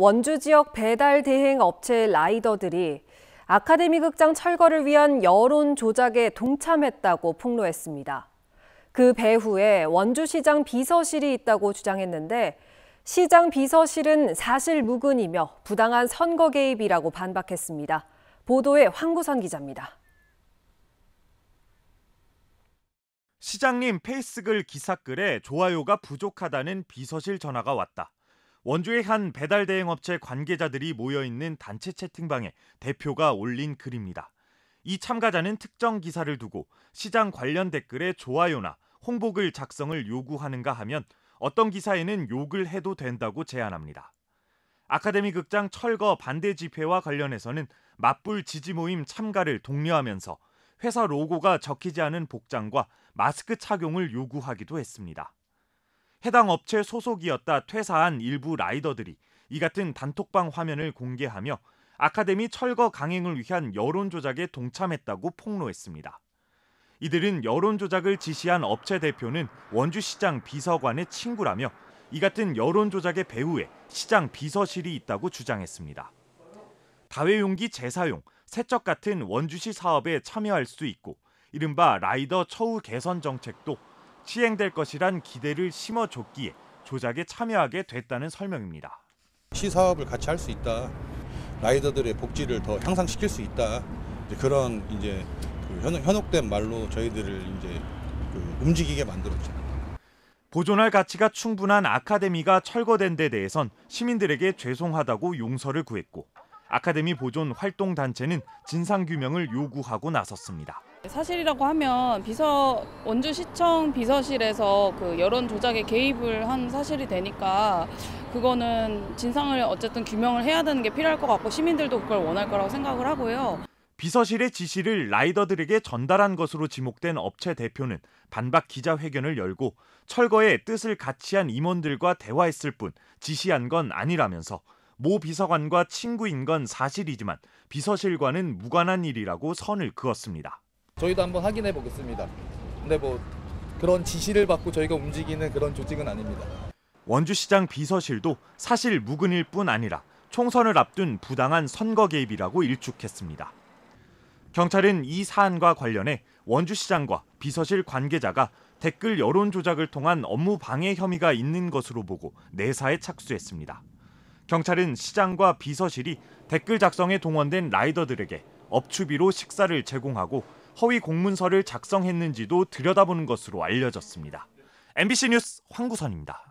원주 지역 배달 대행 업체 라이더들이 아카데미 극장 철거를 위한 여론 조작에 동참했다고 폭로했습니다. 그 배후에 원주시장 비서실이 있다고 주장했는데 시장 비서실은 사실 무근이며 부당한 선거 개입이라고 반박했습니다. 보도에 황구선 기자입니다. 시장님 페이스글 기사글에 좋아요가 부족하다는 비서실 전화가 왔다. 원주의 한 배달 대행 업체 관계자들이 모여 있는 단체 채팅방에 대표가 올린 글입니다. 이 참가자는 특정 기사를 두고 시장 관련 댓글에 좋아요나 홍보글 작성을 요구하는가 하면 어떤 기사에는 욕을 해도 된다고 제안합니다. 아카데미 극장 철거 반대 집회와 관련해서는 맞불 지지 모임 참가를 독려하면서 회사 로고가 적히지 않은 복장과 마스크 착용을 요구하기도 했습니다. 해당 업체 소속이었다 퇴사한 일부 라이더들이 이 같은 단톡방 화면을 공개하며 아카데미 철거 강행을 위한 여론 조작에 동참했다고 폭로했습니다. 이들은 여론 조작을 지시한 업체 대표는 원주시장 비서관의 친구라며 이 같은 여론 조작의 배후에 시장 비서실이 있다고 주장했습니다. 다회용기 재사용, 세척 같은 원주시 사업에 참여할 수 있고 이른바 라이더 처우 개선 정책도 시행될 것이란 기대를 심어줬기에 조작에 참여하게 됐다는 설명입니다. 시사업을 같이 할 수 있다. 라이더들의 복지를 더 향상시킬 수 있다. 이제 그런 이제 그 현혹, 된 말로 저희들을 이제 그 움직이게 만들었죠. 보존할 가치가 충분한 아카데미가 철거된 데 대해선 시민들에게 죄송하다고 용서를 구했고 아카데미 보존 활동 단체는 진상 규명을 요구하고 나섰습니다. 사실이라고 하면 비서 원주시청 비서실에서 그 여론 조작에 개입을 한 사실이 되니까 그거는 진상을 어쨌든 규명을 해야 되는 게 필요할 것 같고 시민들도 그걸 원할 거라고 생각을 하고요. 비서실의 지시를 라이더들에게 전달한 것으로 지목된 업체 대표는 반박 기자회견을 열고 철거에 뜻을 같이 한 임원들과 대화했을 뿐 지시한 건 아니라면서 모 비서관과 친구인 건 사실이지만 비서실과는 무관한 일이라고 선을 그었습니다. 저희도 한번 확인해 보겠습니다. 근데 뭐 그런 지시를 받고 저희가 움직이는 그런 조직은 아닙니다. 원주시장 비서실도 사실 묵은일 뿐 아니라 총선을 앞둔 부당한 선거 개입이라고 일축했습니다. 경찰은 이 사안과 관련해 원주시장과 비서실 관계자가 댓글 여론 조작을 통한 업무 방해 혐의가 있는 것으로 보고 내사에 착수했습니다. 경찰은 시장과 비서실이 댓글 작성에 동원된 라이더들에게 업추비로 식사를 제공하고 허위 공문서를 작성했는지도 들여다보는 것으로 알려졌습니다. MBC 뉴스 황구선입니다.